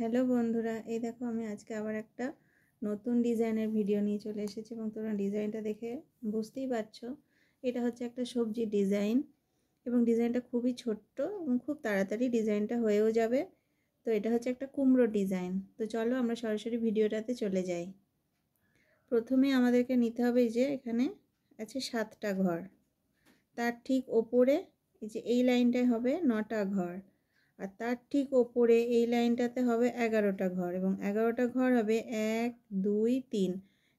hello বন্ধুরা এই দেখো আমি আজকে আবার একটা নতুন ডিজাইনের ভিডিও নিয়ে চলে এসেছি এবং তোমরা ডিজাইনটা দেখে বুঝতেই পারছো এটা হচ্ছে একটা সবজি ডিজাইন এবং ডিজাইনটা খুবই ছোট্ট এবং খুব তাড়াতাড়ি ডিজাইনটা হয়েও যাবে তো এটা হচ্ছে একটা কুমড়ো ডিজাইন তো চলো আমরা সরাসরি ভিডিওটাতে চলে যাই প্রথমে আমাদেরকে নিতে হবে যে এখানে আছে সাতটা ঘর তার ঠিক ওপরে এই যে এই লাইনটায় হবে নটা ঘর আর তার ঠিক ওপরে এই লাইনটাতে হবে এগারোটা ঘর এবং এগারোটা ঘর হবে এক দুই তিন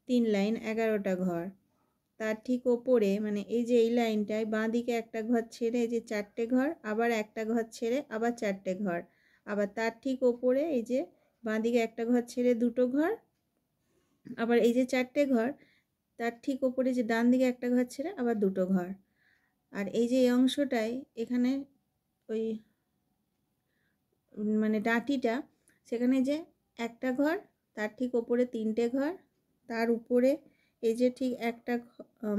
তিন লাইন এগারোটা ঘর তার ঠিক ওপরে মানে এই যে এই লাইনটায় বাঁ দিকে একটা ঘর ছেড়ে এই যে চারটে ঘর আবার একটা ঘর ছেড়ে আবার চারটে ঘর আবার তার ঠিক ওপরে এই যে বাঁ দিকে একটা ঘর ছেড়ে দুটো ঘর আবার এই যে চারটে ঘর তার ঠিক ওপরে যে ডান দিকে একটা ঘর ছেড়ে আবার দুটো ঘর আর এই যে এই অংশটায় এখানে ওই মানে ডাটিটা সেখানে যে একটা ঘর তার ঠিক ওপরে তিনটে ঘর তার উপরে এই যে ঠিক একটা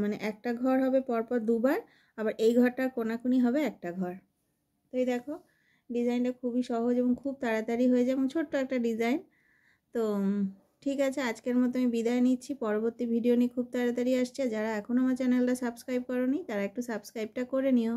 মানে একটা ঘর হবে পরপর দুবার আবার এই ঘরটা কোনাকুনি হবে একটা ঘর তো এই দেখো ডিজাইনটা খুবই সহজ এবং খুব তাড়াতাড়ি হয়ে যায় এবং ছোট্ট একটা ডিজাইন তো ঠিক আছে আজকের মতো আমি বিদায় নিচ্ছি পরবর্তী ভিডিও নিয়ে খুব তাড়াতাড়ি আসছে যারা এখনও আমার চ্যানেলটা সাবস্ক্রাইব করনি তারা একটু সাবস্ক্রাইবটা করে নিও